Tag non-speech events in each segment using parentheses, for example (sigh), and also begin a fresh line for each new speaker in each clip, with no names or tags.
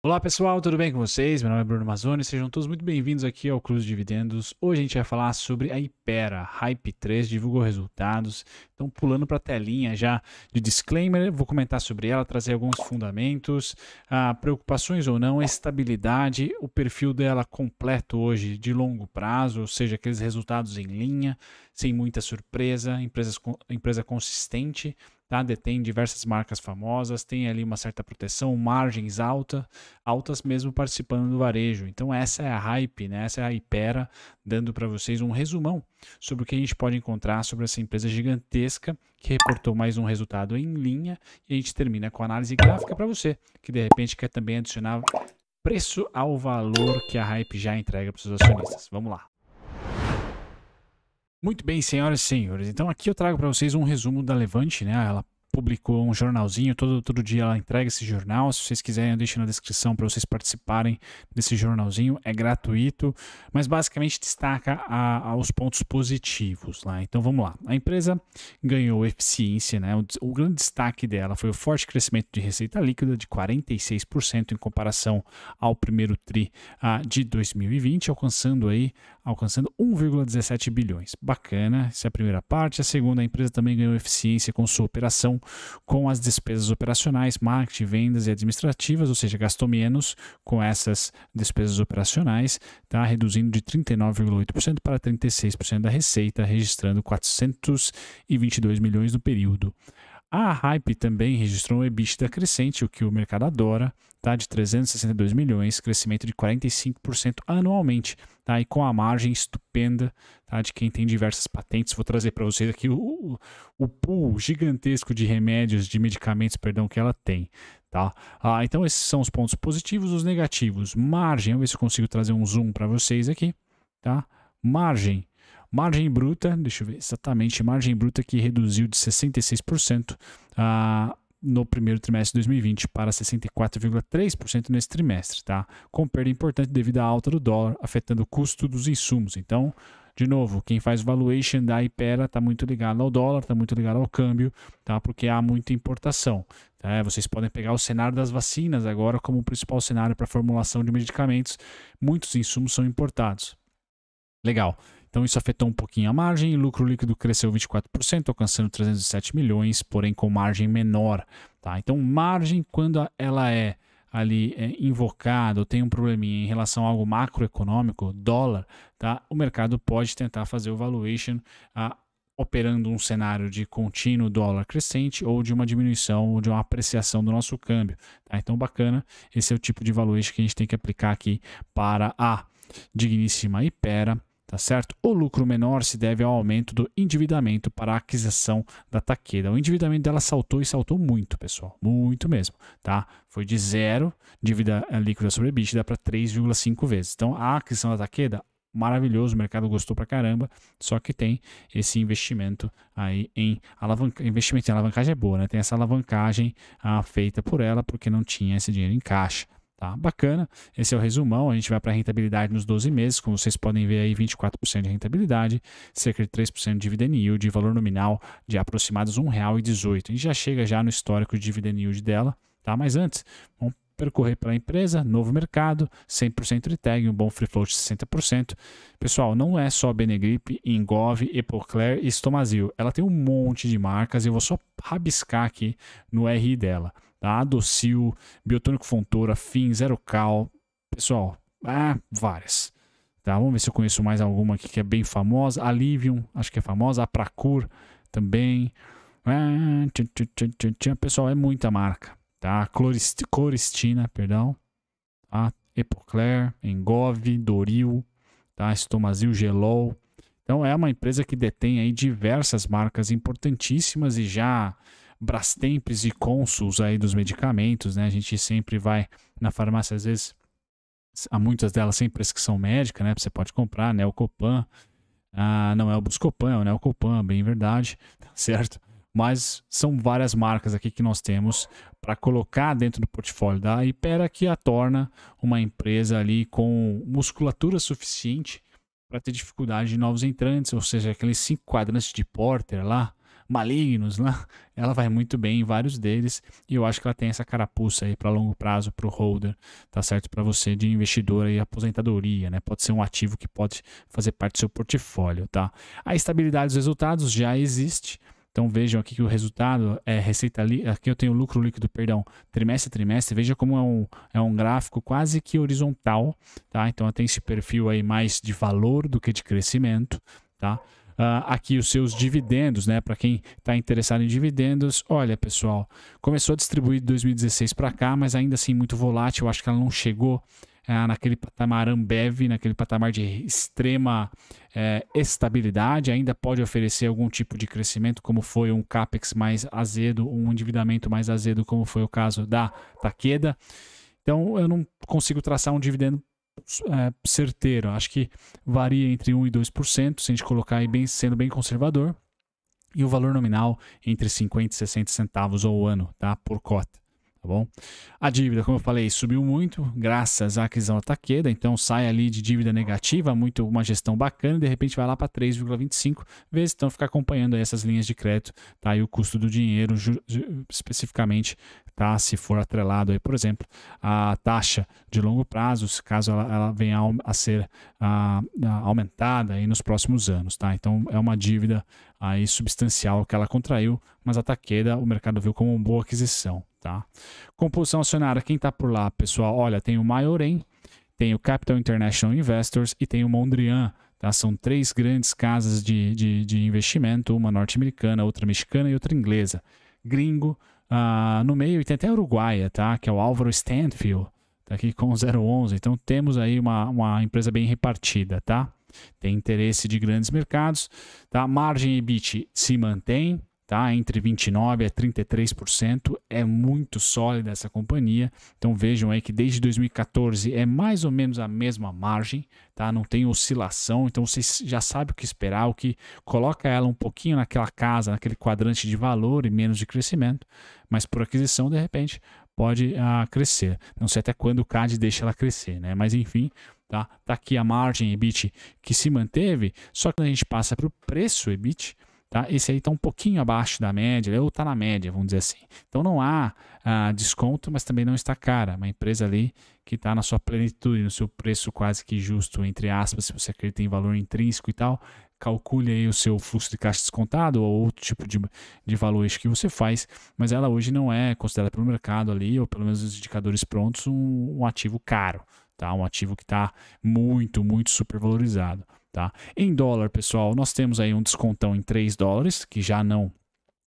Olá pessoal, tudo bem com vocês? Meu nome é Bruno Mazzoni, sejam todos muito bem-vindos aqui ao Cruz Dividendos. Hoje a gente vai falar sobre a Ipera, Hype 3, divulgou resultados. Então, pulando para a telinha já de disclaimer, vou comentar sobre ela, trazer alguns fundamentos, ah, preocupações ou não, estabilidade, o perfil dela completo hoje de longo prazo, ou seja, aqueles resultados em linha, sem muita surpresa, empresas, empresa consistente tá? detém diversas marcas famosas, tem ali uma certa proteção, margens altas, altas mesmo participando do varejo. Então essa é a hype, né? essa é a Hypera, dando para vocês um resumão sobre o que a gente pode encontrar sobre essa empresa gigantesca que reportou mais um resultado em linha e a gente termina com a análise gráfica para você que de repente quer também adicionar preço ao valor que a hype já entrega para os acionistas. Vamos lá. Muito bem, senhoras e senhores. Então aqui eu trago para vocês um resumo da Levante, né? Ela publicou um jornalzinho, todo, todo dia ela entrega esse jornal. Se vocês quiserem, eu deixo na descrição para vocês participarem desse jornalzinho. É gratuito, mas basicamente destaca a, a, os pontos positivos lá. Então vamos lá. A empresa ganhou eficiência, né? O, o grande destaque dela foi o forte crescimento de receita líquida de 46% em comparação ao primeiro tri ah, de 2020, alcançando aí alcançando 1,17 bilhões. Bacana, essa é a primeira parte. A segunda, a empresa também ganhou eficiência com sua operação, com as despesas operacionais, marketing, vendas e administrativas, ou seja, gastou menos com essas despesas operacionais, tá? reduzindo de 39,8% para 36% da receita, registrando 422 milhões no período. A Hype também registrou um EBITDA crescente, o que o mercado adora, tá? de 362 milhões, crescimento de 45% anualmente, tá? e com a margem estupenda tá? de quem tem diversas patentes. Vou trazer para vocês aqui o, o pool gigantesco de remédios, de medicamentos, perdão, que ela tem. Tá? Ah, então, esses são os pontos positivos. Os negativos, margem, vamos ver se eu consigo trazer um zoom para vocês aqui. Tá? Margem Margem bruta, deixa eu ver exatamente, margem bruta que reduziu de 66% a ah, no primeiro trimestre de 2020 para 64,3% nesse trimestre, tá? Com perda importante devido à alta do dólar, afetando o custo dos insumos. Então, de novo, quem faz valuation da Ipera está muito ligado ao dólar, está muito ligado ao câmbio, tá? Porque há muita importação. Tá? Vocês podem pegar o cenário das vacinas agora como principal cenário para formulação de medicamentos. Muitos insumos são importados. Legal. Então isso afetou um pouquinho a margem. Lucro líquido cresceu 24%, alcançando 307 milhões, porém com margem menor. Tá? Então margem quando ela é ali é, invocado, tem um probleminha em relação a algo macroeconômico, dólar, tá? O mercado pode tentar fazer o valuation a, operando um cenário de contínuo dólar crescente ou de uma diminuição ou de uma apreciação do nosso câmbio. Tá? Então, bacana, esse é o tipo de valuation que a gente tem que aplicar aqui para a digníssima Ipera tá certo? O lucro menor se deve ao aumento do endividamento para a aquisição da Takeda. O endividamento dela saltou e saltou muito, pessoal, muito mesmo, tá? Foi de zero dívida eh, líquida sobre EBITDA para 3,5 vezes. Então, a aquisição da Takeda maravilhoso, o mercado gostou pra caramba, só que tem esse investimento aí em alavancagem, investimento em alavancagem é boa, né? Tem essa alavancagem ah, feita por ela porque não tinha esse dinheiro em caixa, Tá? Bacana, esse é o resumão. A gente vai para a rentabilidade nos 12 meses, como vocês podem ver aí, 24% de rentabilidade, cerca de 3% de dividend yield, valor nominal de aproximados R$ 1,18. A gente já chega já no histórico de dividend yield dela, tá? Mas antes, vamos percorrer pela empresa, novo mercado, 100% de tag, um bom free float de 60%. Pessoal, não é só Benegrip, Engov, Epocler e Estomazil. Ela tem um monte de marcas e eu vou só rabiscar aqui no RI dela tá? adocil Biotônico Fontoura, Fim, Zero Cal. Pessoal, ah, várias. Tá? Vamos ver se eu conheço mais alguma aqui que é bem famosa. Alivium, acho que é famosa. Apracur também. Ah, Pessoal, é muita marca. Tá? Clorist, Coristina, perdão. Tá? Epocler, engove Doril, tá? Estomazil, Gelol. Então é uma empresa que detém aí diversas marcas importantíssimas e já Brastempes e Consuls aí dos medicamentos, né? A gente sempre vai na farmácia, às vezes, há muitas delas sem prescrição médica, né? Você pode comprar, né? O Copan, ah, não é o Buscopan, é o Neocopan, bem verdade, tá (laughs) certo? Mas são várias marcas aqui que nós temos para colocar dentro do portfólio da Ipera que a torna uma empresa ali com musculatura suficiente para ter dificuldade de novos entrantes, ou seja, aqueles cinco quadrantes de Porter lá, malignos, lá, né? Ela vai muito bem em vários deles e eu acho que ela tem essa carapuça aí para longo prazo para o holder, tá certo? Para você de investidor e aposentadoria, né? Pode ser um ativo que pode fazer parte do seu portfólio, tá? A estabilidade dos resultados já existe. Então vejam aqui que o resultado é receita aqui eu tenho lucro líquido, perdão, trimestre a trimestre, veja como é um, é um gráfico quase que horizontal, tá? Então ela tem esse perfil aí mais de valor do que de crescimento, tá? uh, aqui os seus dividendos, né? Para quem está interessado em dividendos, olha pessoal, começou a distribuir de 2016 para cá, mas ainda assim muito volátil. Acho que ela não chegou uh, naquele patamar Ambev, naquele patamar de extrema uh, estabilidade. Ainda pode oferecer algum tipo de crescimento, como foi um capex mais azedo, um endividamento mais azedo, como foi o caso da Taqueda. Então eu não consigo traçar um dividendo é, certeiro. Acho que varia entre 1% e 2%, se a gente colocar aí bem, sendo bem conservador. E o valor nominal entre 50 e 60 centavos ao ano, tá? Por cota tá bom? A dívida, como eu falei, subiu muito graças à aquisição da Taqueda, então sai ali de dívida negativa, muito uma gestão bacana, e de repente vai lá para 3,25 vezes, então fica acompanhando essas linhas de crédito, tá? E o custo do dinheiro especificamente, tá? Se for atrelado aí, por exemplo, a taxa de longo prazo, caso ela, ela venha a, ser a, a aumentada aí nos próximos anos, tá? Então é uma dívida aí substancial que ela contraiu, mas a Taqueda o mercado viu como uma boa aquisição, tá? Composição acionária, quem está por lá, pessoal? Olha, tem o Maioren, tem o Capital International Investors e tem o Mondrian, tá? São três grandes casas de, de, de investimento, uma norte-americana, outra mexicana e outra inglesa. Gringo, ah, no meio, e tem até a uruguaia, tá? Que é o Álvaro Stanfield, tá aqui com 011. Então temos aí uma, uma empresa bem repartida, tá? Tem interesse de grandes mercados, tá? Margem EBIT se mantém, tá? Entre 29 a 33%, é muito sólida essa companhia. Então vejam aí que desde 2014 é mais ou menos a mesma margem, tá? Não tem oscilação, então vocês já sabem o que esperar, o que coloca ela um pouquinho naquela casa, naquele quadrante de valor e menos de crescimento, mas por aquisição de repente pode ah, crescer. Não sei até quando o CAD deixa ela crescer, né? Mas enfim, tá? Tá aqui a margem EBIT que se manteve, só que quando a gente passa para o preço EBIT, Tá? Esse aí está um pouquinho abaixo da média, ou está na média, vamos dizer assim. Então não há ah, desconto, mas também não está cara. Uma empresa ali que está na sua plenitude, no seu preço quase que justo, entre aspas, se você acredita em valor intrínseco e tal, calcule aí o seu fluxo de caixa descontado ou outro tipo de, de valores que você faz, mas ela hoje não é considerada pelo mercado ali, ou pelo menos os indicadores prontos, um, um ativo caro, tá? um ativo que está muito, muito supervalorizado. Tá? Em dólar, pessoal, nós temos aí um descontão em 3 dólares, que já não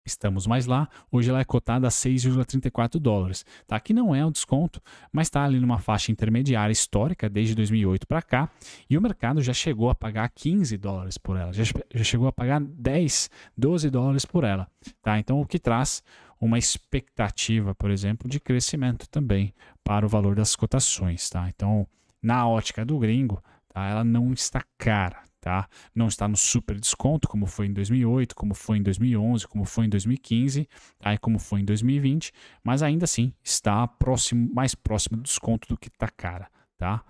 estamos mais lá. Hoje ela é cotada a 6,34 dólares, tá? Que não é um desconto, mas está ali numa faixa intermediária histórica desde 2008 para cá, e o mercado já chegou a pagar 15 dólares por ela, já, já chegou a pagar 10, 12 dólares por ela, tá? Então o que traz uma expectativa, por exemplo, de crescimento também para o valor das cotações, tá? Então, na ótica do gringo, tá? Ela não está cara, tá? Não está no super desconto, como foi em 2008, como foi em 2011, como foi em 2015, aí tá? como foi em 2020, mas ainda assim está próximo, mais próximo do desconto do que está cara, tá?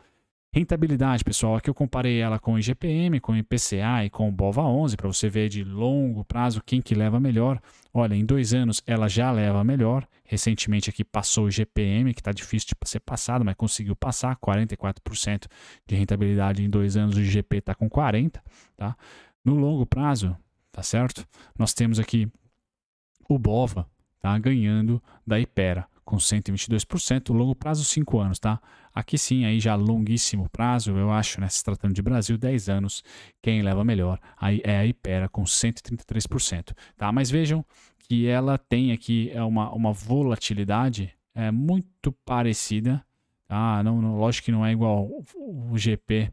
Rentabilidade, pessoal, aqui eu comparei ela com o IGPM, com o IPCA e com o BOVA11, para você ver de longo prazo quem que leva melhor. Olha, em dois anos ela já leva melhor. Recentemente aqui passou o IGPM, que está difícil de ser passado, mas conseguiu passar, 44% de rentabilidade em dois anos, o IGP está com 40%. Tá? No longo prazo, tá certo? Nós temos aqui o BOVA tá? ganhando da Ipera com 122%, longo prazo 5 anos, tá? Aqui sim, aí já longuíssimo prazo, eu acho, né? Se tratando de Brasil, 10 anos, quem leva melhor aí é a Ipera com 133%, tá? Mas vejam que ela tem aqui é uma, uma volatilidade é, muito parecida, tá? Não, não, lógico que não é igual o GP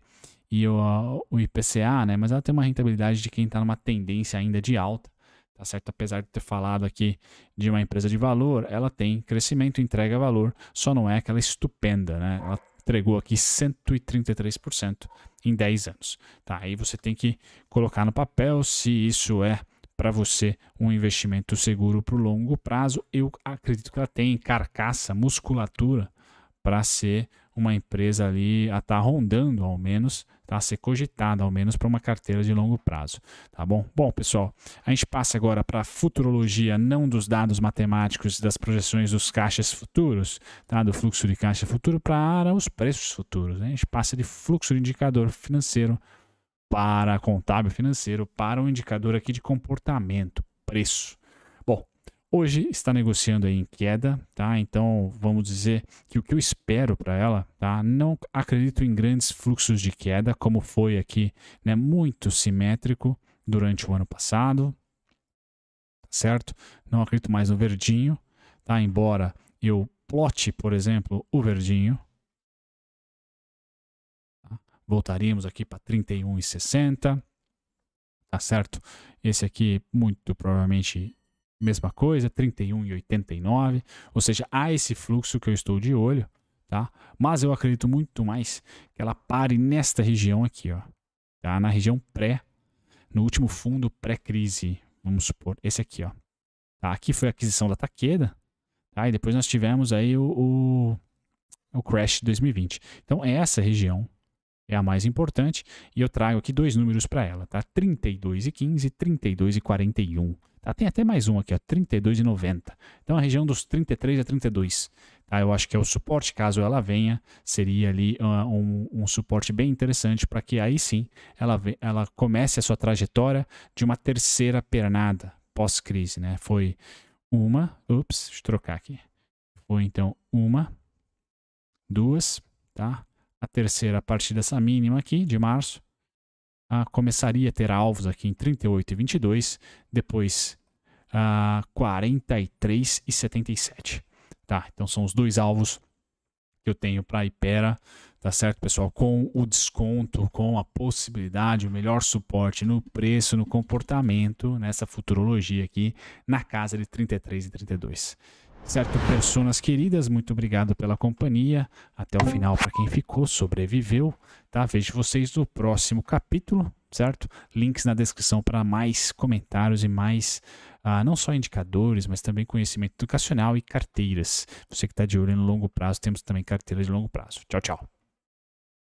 e o, o IPCA, né? Mas ela tem uma rentabilidade de quem está numa tendência ainda de alta, Tá certo? Apesar de ter falado aqui de uma empresa de valor, ela tem crescimento, entrega valor, só não é aquela estupenda, né? Ela entregou aqui 133% em 10 anos. Tá? Aí você tem que colocar no papel se isso é para você um investimento seguro para o longo prazo. Eu acredito que ela tem carcaça, musculatura para ser uma empresa ali a estar tá rondando ao menos tá? ser cogitada, ao menos para uma carteira de longo prazo. Tá bom? Bom, pessoal, a gente passa agora para a futurologia, não dos dados matemáticos das projeções dos caixas futuros, tá? do fluxo de caixa futuro para os preços futuros. Né? A gente passa de fluxo de indicador financeiro para contábil financeiro para um indicador aqui de comportamento, preço. Hoje está negociando em queda, tá? Então vamos dizer que o que eu espero para ela, tá? Não acredito em grandes fluxos de queda como foi aqui, né? Muito simétrico durante o ano passado, tá certo? Não acredito mais no verdinho, tá? Embora eu plote, por exemplo, o verdinho, tá? voltaríamos aqui para 31,60, tá certo? Esse aqui muito provavelmente mesma coisa, 31,89. Ou seja, há esse fluxo que eu estou de olho, tá? Mas eu acredito muito mais que ela pare nesta região aqui, ó, tá? Na região pré, no último fundo pré-crise, vamos supor, esse aqui, ó. Tá? Aqui foi a aquisição da Taqueda, tá? E depois nós tivemos aí o, o, o crash de 2020. Então, é essa região é a mais importante, e eu trago aqui dois números para ela, tá? 32 e 15, 32 e 41. Tá? Tem até mais um aqui, ó, 32 e 90. Então a região dos 33 a 32. Tá? Eu acho que é o suporte, caso ela venha, seria ali uh, um, um, suporte bem interessante para que aí sim ela, ela comece a sua trajetória de uma terceira pernada pós-crise, né? Foi uma, ups, deixa eu trocar aqui. Foi então uma, duas, tá? a terceira a partir dessa mínima aqui de março, ah, começaria a ter alvos aqui em 38 e 22, depois ah, 43 e 77. Tá? Então são os dois alvos que eu tenho para a Ipera, tá certo, pessoal? Com o desconto, com a possibilidade, o melhor suporte no preço, no comportamento, nessa futurologia aqui, na casa de 33 e 32. Certo, pessoas queridas, muito obrigado pela companhia. Até o final, para quem ficou, sobreviveu. Tá? Vejo vocês no próximo capítulo, certo? Links na descrição para mais comentários e mais, ah, não só indicadores, mas também conhecimento educacional e carteiras. Você que está de olho no longo prazo, temos também carteiras de longo prazo. Tchau, tchau.